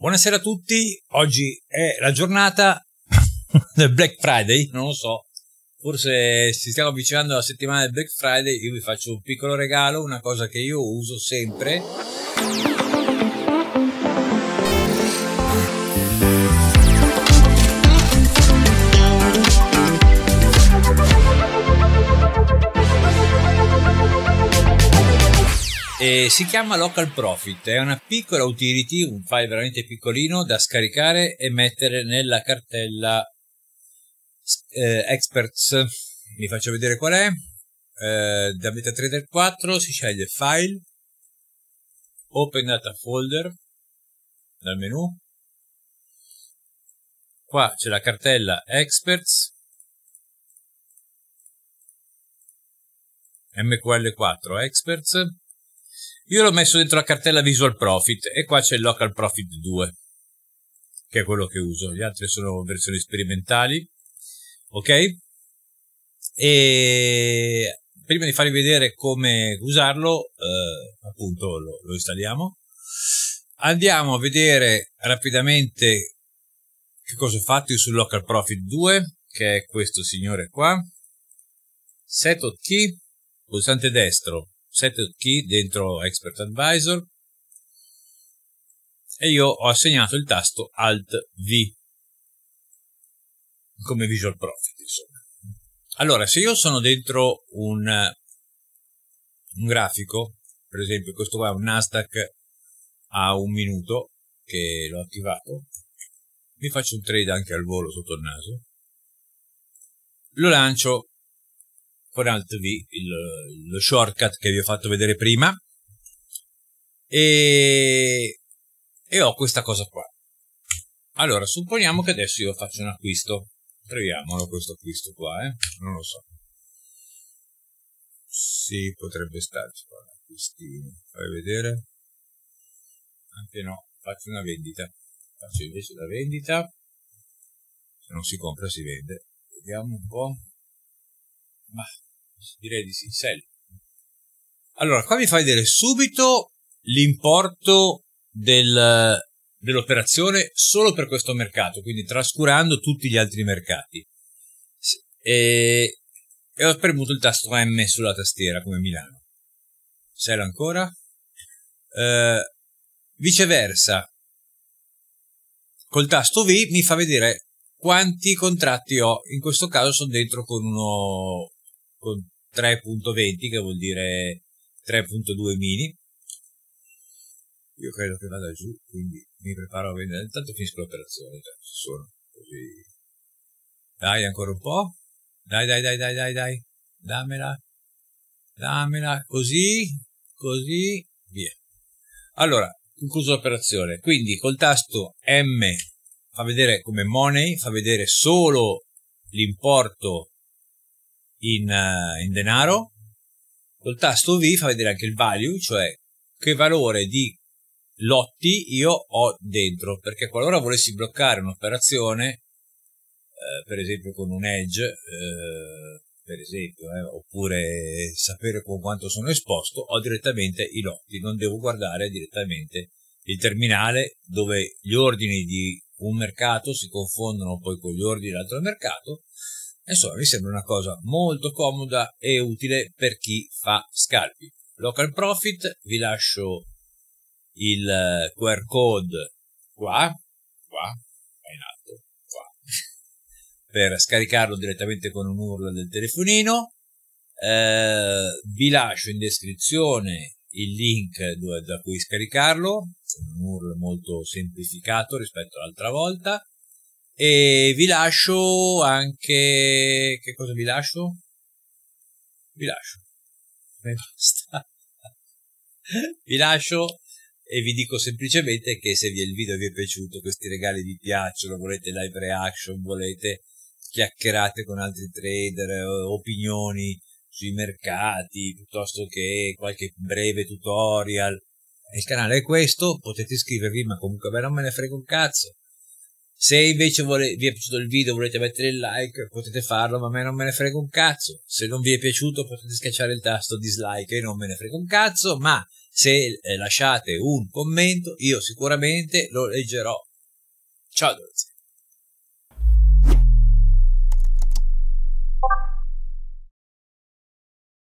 Buonasera a tutti, oggi è la giornata del Black Friday, non lo so, forse ci stiamo avvicinando alla settimana del Black Friday, io vi faccio un piccolo regalo, una cosa che io uso sempre. E si chiama Local Profit, è una piccola utility, un file veramente piccolino da scaricare e mettere nella cartella eh, Experts. Vi faccio vedere qual è. Eh, da MetaTrader 4 si sceglie File, Open Data Folder dal menu. Qua c'è la cartella Experts MQL4 Experts io l'ho messo dentro la cartella Visual Profit e qua c'è il Local Profit 2, che è quello che uso. Gli altri sono versioni sperimentali. Ok? E prima di farvi vedere come usarlo, eh, appunto lo, lo installiamo. Andiamo a vedere rapidamente che cosa ho fatto sul Local Profit 2, che è questo signore qua. Set key, pulsante destro, set key dentro Expert Advisor e io ho assegnato il tasto Alt V come Visual Profit insomma. Allora, se io sono dentro un, un grafico, per esempio questo qua è un Nasdaq a un minuto che l'ho attivato, mi faccio un trade anche al volo sotto il naso, lo lancio ponendovi il, lo shortcut che vi ho fatto vedere prima e, e ho questa cosa qua allora supponiamo che adesso io faccio un acquisto proviamolo questo acquisto qua eh? non lo so si potrebbe starci qua acquistino fai vedere anche no faccio una vendita faccio invece la vendita se non si compra si vende vediamo un po' ma Direi di sì, sell. Allora, qua vi fa vedere subito l'importo del, dell'operazione solo per questo mercato, quindi trascurando tutti gli altri mercati. E, e ho premuto il tasto M sulla tastiera come Milano. Sell ancora. Eh, viceversa, col tasto V mi fa vedere quanti contratti ho. In questo caso sono dentro con uno con 3.20 che vuol dire 3.2 mini io credo che vada giù quindi mi preparo a vendere intanto finisco l'operazione cioè, sono così dai ancora un po' dai dai dai dai dai dai dammela dammela così così via allora concluso l'operazione quindi col tasto M fa vedere come money fa vedere solo l'importo in, uh, in denaro. Col tasto V fa vedere anche il value, cioè che valore di lotti io ho dentro, perché qualora volessi bloccare un'operazione, eh, per esempio con un edge, eh, per esempio, eh, oppure sapere con quanto sono esposto, ho direttamente i lotti, non devo guardare direttamente il terminale dove gli ordini di un mercato si confondono poi con gli ordini dell'altro mercato Insomma, mi sembra una cosa molto comoda e utile per chi fa scalpi. Local Profit, vi lascio il eh, QR code qua, qua, in alto, qua, per scaricarlo direttamente con un un'urla del telefonino. Eh, vi lascio in descrizione il link da cui scaricarlo, un URL molto semplificato rispetto all'altra volta e vi lascio anche che cosa vi lascio? Vi lascio. E basta. vi lascio e vi dico semplicemente che se il video vi è piaciuto, questi regali vi piacciono, volete live reaction, volete chiacchierate con altri trader, eh, opinioni sui mercati, piuttosto che qualche breve tutorial. Il canale è questo, potete iscrivervi, ma comunque beh, non me ne frego un cazzo. Se invece vole- vi è piaciuto il video volete mettere il like potete farlo, ma a me non me ne frega un cazzo. Se non vi è piaciuto potete schiacciare il tasto dislike e non me ne frega un cazzo, ma se eh, lasciate un commento io sicuramente lo leggerò. Ciao Dorothy.